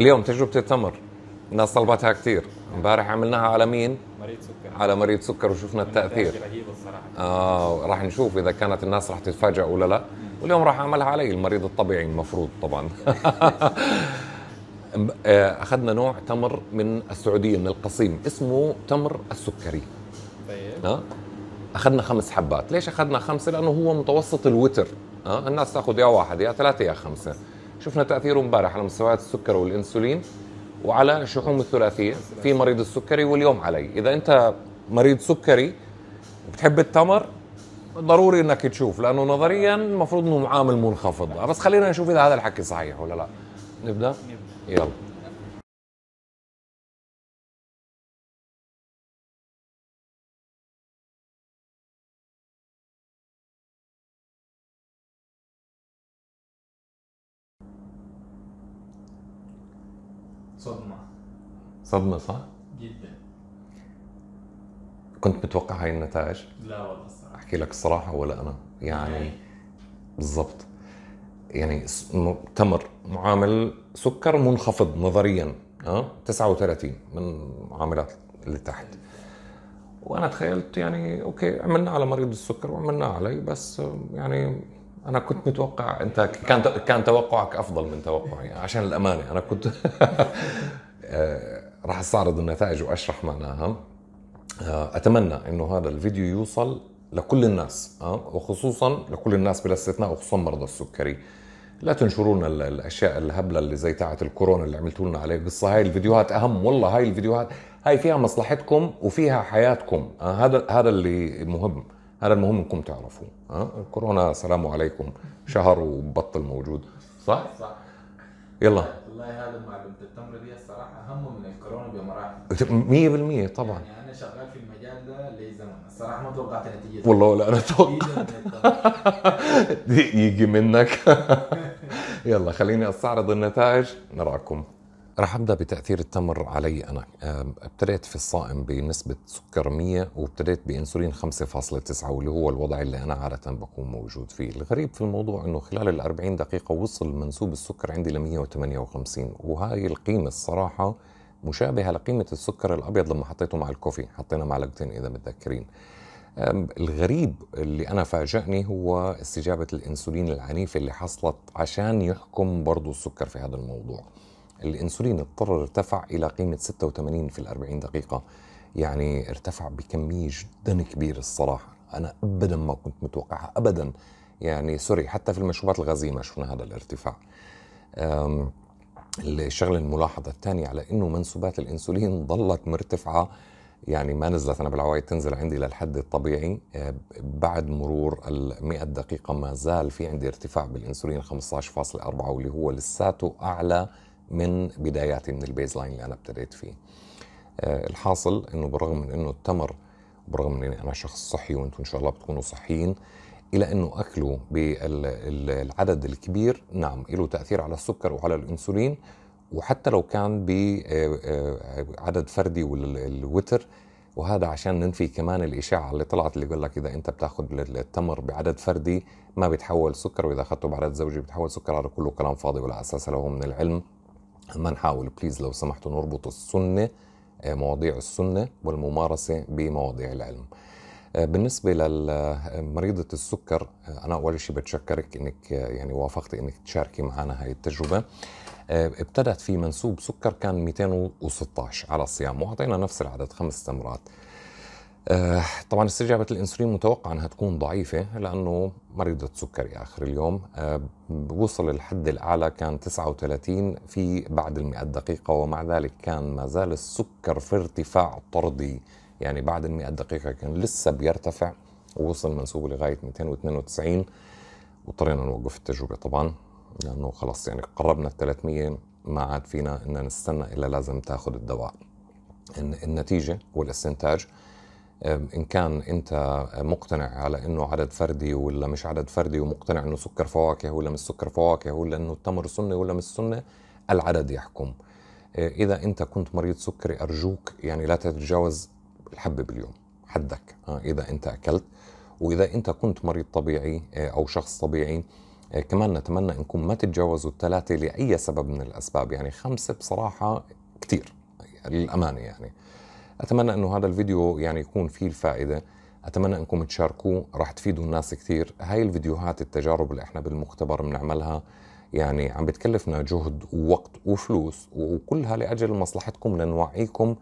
اليوم تجربة التمر الناس طلبتها كثير امبارح عملناها على مين؟ مريض سكر على مريض سكر وشفنا التأثير رهيبة الصراحة آه راح نشوف إذا كانت الناس راح تتفاجأ ولا لا واليوم راح أعملها علي المريض الطبيعي المفروض طبعا آه، أخذنا نوع تمر من السعودية من القصيم اسمه تمر السكري طيب آه؟ أخذنا خمس حبات ليش أخذنا خمسة؟ لأنه هو متوسط الوتر آه؟ الناس تأخذ يا واحد يا ثلاثة يا خمسة شفنا تاثيره امبارح على مستويات السكر والانسولين وعلى الشحوم الثلاثيه في مريض السكري واليوم علي اذا انت مريض سكري وبتحب التمر ضروري انك تشوف لانه نظريا المفروض انه معامل منخفض بس خلينا نشوف اذا هذا الحكي صحيح ولا لا نبدا, نبدأ. يلا صدمة صدمة صح؟ جدا كنت متوقع هاي النتائج؟ لا والله الصراحة احكي لك الصراحة ولا انا يعني, يعني؟ بالضبط يعني تمر معامل سكر منخفض نظريا ها 39 من معاملات اللي تحت وانا تخيلت يعني اوكي عملنا على مريض السكر وعملنا علي بس يعني انا كنت متوقع انت كان كان توقعك افضل من توقعي عشان الامانه انا كنت آه، راح استعرض النتائج واشرح معناها آه، اتمنى انه هذا الفيديو يوصل لكل الناس آه، وخصوصا لكل الناس بلا استثناء وخصوصا مرضى السكري لا تنشروا لنا الاشياء الهبله اللي زي تاعت الكورونا اللي عملتوا لنا عليه قصه هاي الفيديوهات اهم والله هاي الفيديوهات هاي فيها مصلحتكم وفيها حياتكم هذا هذا اللي مهم هذا المهم انكم تعرفوه ها الكورونا سلام عليكم شهر وبطل موجود صح؟ صح يلا والله هذا معلومه التمر دي الصراحه اهم من الكورونا بمراحل 100% طبعا يعني انا شغال في المجال ده لزمن الصراحه ما توقعت نتيجه والله لا انا توقعت يجي منك يلا خليني استعرض النتائج نراكم رح ابدا بتاثير التمر علي انا ابتديت في الصائم بنسبه سكر 100 وابتديت بانسولين 5.9 واللي هو الوضع اللي انا عاده بكون موجود فيه الغريب في الموضوع انه خلال ال 40 دقيقه وصل منسوب السكر عندي ل 158 وهاي القيمه الصراحه مشابهه لقيمه السكر الابيض لما حطيته مع الكوفي حطينا معلقتين اذا متذكرين الغريب اللي انا فاجأني هو استجابه الانسولين العنيفه اللي حصلت عشان يحكم برضو السكر في هذا الموضوع الانسولين اضطر ارتفع الى قيمه 86 في ال40 دقيقه يعني ارتفع بكميه جدا كبيره الصراحه انا ابدا ما كنت متوقعها ابدا يعني سوري حتى في المشروبات الغازيه ما شفنا هذا الارتفاع الشغله الملاحظه الثانيه على انه منسوبات الانسولين ظلت مرتفعه يعني ما نزلت انا بالعوايد تنزل عندي للحد الطبيعي بعد مرور ال 100 دقيقه ما زال في عندي ارتفاع بالانسولين 15.4 واللي هو لساته اعلى من بداياتي من البيز لاين اللي انا ابتديت فيه آه، الحاصل انه برغم من انه التمر برغم من اني انا شخص صحي وانتم ان شاء الله بتكونوا صحيين الى انه اكله بالعدد الكبير نعم له تاثير على السكر وعلى الانسولين وحتى لو كان بعدد آه، آه، فردي والوتر وهذا عشان ننفي كمان الإشاعة اللي طلعت اللي بيقول لك إذا أنت بتاخذ التمر بعدد فردي ما بيتحول سكر وإذا أخذته بعدد زوجي بيتحول سكر هذا كله كلام فاضي ولا أساس له من العلم ما نحاول بليز لو سمحتوا نربط السنة آه، مواضيع السنة والممارسة بمواضيع العلم آه، بالنسبة لمريضة آه، السكر أنا أول شيء بتشكرك أنك يعني وافقت أنك تشاركي معنا هاي التجربة ابتدت في منسوب سكر كان 216 على الصيام وأعطينا نفس العدد خمس تمرات آه، طبعا استجابة الأنسولين متوقع أنها تكون ضعيفة لأنه مريضة سكري آخر اليوم آه، وصل الحد الأعلى كان 39 في بعد ال دقيقة ومع ذلك كان ما زال السكر في ارتفاع طردي يعني بعد ال دقيقة كان لسه بيرتفع ووصل منسوبه لغاية 292 واضطرينا نوقف التجربة طبعا لأنه خلاص يعني قربنا ال 300 ما عاد فينا أن نستنى إلا لازم تاخذ الدواء النتيجة والاستنتاج ان كان انت مقتنع على انه عدد فردي ولا مش عدد فردي ومقتنع انه سكر فواكه ولا مش سكر فواكه ولا انه التمر سنه ولا مش سنه العدد يحكم آه، اذا انت كنت مريض سكري ارجوك يعني لا تتجاوز الحبه باليوم حدك آه، اذا انت اكلت واذا انت كنت مريض طبيعي آه، او شخص طبيعي كمان نتمنى انكم ما تتجاوزوا الثلاثه لاي سبب من الاسباب يعني خمسه بصراحه كثير للامانه يعني اتمنى انه هذا الفيديو يعني يكون فيه الفائده اتمنى انكم تشاركوه رح تفيدوا الناس كثير هاي الفيديوهات التجارب اللي احنا بالمختبر بنعملها يعني عم بتكلفنا جهد ووقت وفلوس وكلها لاجل مصلحتكم لنوعيكم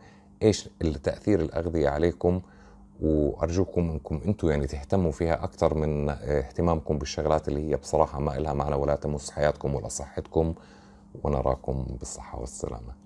ايش التاثير الاغذيه عليكم وارجوكم انكم انتم يعني تهتموا فيها اكثر من آه، اهتمامكم بالشغلات اللي هي بصراحه ما لها معنى ولا تمس حياتكم ولا صحتكم ونراكم بالصحه والسلامه